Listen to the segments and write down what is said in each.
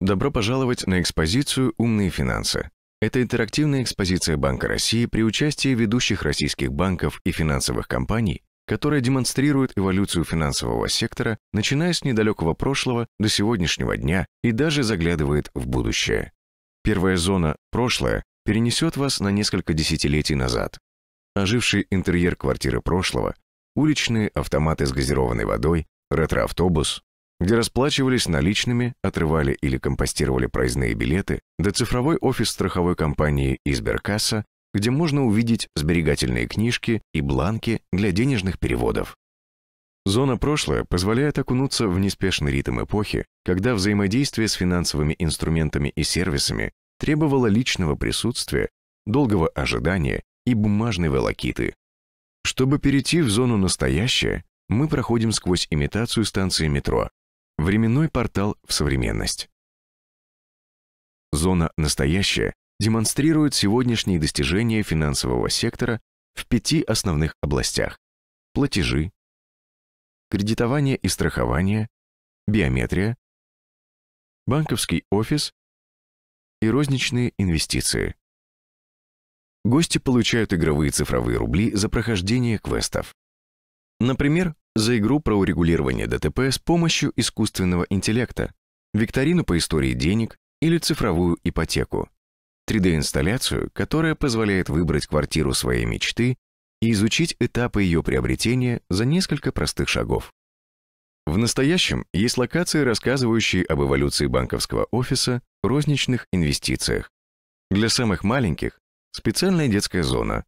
Добро пожаловать на экспозицию «Умные финансы». Это интерактивная экспозиция Банка России при участии ведущих российских банков и финансовых компаний, которая демонстрирует эволюцию финансового сектора, начиная с недалекого прошлого до сегодняшнего дня и даже заглядывает в будущее. Первая зона – прошлое перенесет вас на несколько десятилетий назад. Оживший интерьер квартиры прошлого, уличные автоматы с газированной водой, ретроавтобус, где расплачивались наличными, отрывали или компостировали проездные билеты, до цифровой офис страховой компании «Изберкасса», где можно увидеть сберегательные книжки и бланки для денежных переводов. Зона прошлое позволяет окунуться в неспешный ритм эпохи, когда взаимодействие с финансовыми инструментами и сервисами Требовало личного присутствия, долгого ожидания и бумажной волокиты. Чтобы перейти в зону настоящее, мы проходим сквозь имитацию станции метро, временной портал в современность. Зона настоящее демонстрирует сегодняшние достижения финансового сектора в пяти основных областях – платежи, кредитование и страхование, биометрия, банковский офис и розничные инвестиции. Гости получают игровые цифровые рубли за прохождение квестов. Например, за игру про урегулирование ДТП с помощью искусственного интеллекта, викторину по истории денег или цифровую ипотеку, 3D-инсталляцию, которая позволяет выбрать квартиру своей мечты и изучить этапы ее приобретения за несколько простых шагов. В настоящем есть локации, рассказывающие об эволюции банковского офиса, розничных инвестициях. Для самых маленьких – специальная детская зона.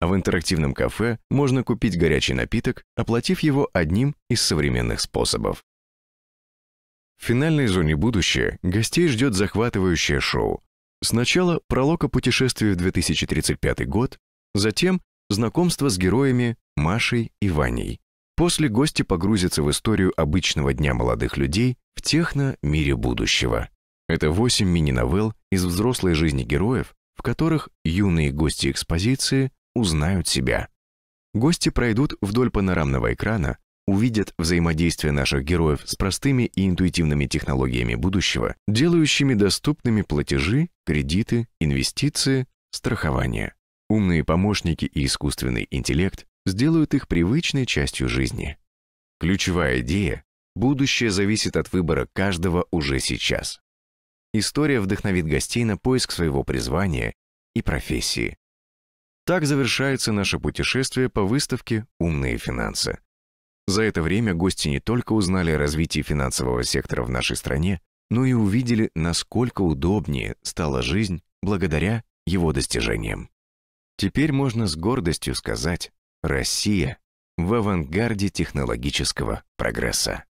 А в интерактивном кафе можно купить горячий напиток, оплатив его одним из современных способов. В финальной зоне будущее гостей ждет захватывающее шоу. Сначала пролог о путешествии в 2035 год, затем знакомство с героями Машей и Ваней. После гости погрузятся в историю обычного дня молодых людей в техно-мире будущего. Это восемь мини-новелл из взрослой жизни героев, в которых юные гости экспозиции узнают себя. Гости пройдут вдоль панорамного экрана, увидят взаимодействие наших героев с простыми и интуитивными технологиями будущего, делающими доступными платежи, кредиты, инвестиции, страхование. Умные помощники и искусственный интеллект сделают их привычной частью жизни. Ключевая идея – будущее зависит от выбора каждого уже сейчас. История вдохновит гостей на поиск своего призвания и профессии. Так завершается наше путешествие по выставке «Умные финансы». За это время гости не только узнали о развитии финансового сектора в нашей стране, но и увидели, насколько удобнее стала жизнь благодаря его достижениям. Теперь можно с гордостью сказать, Россия в авангарде технологического прогресса.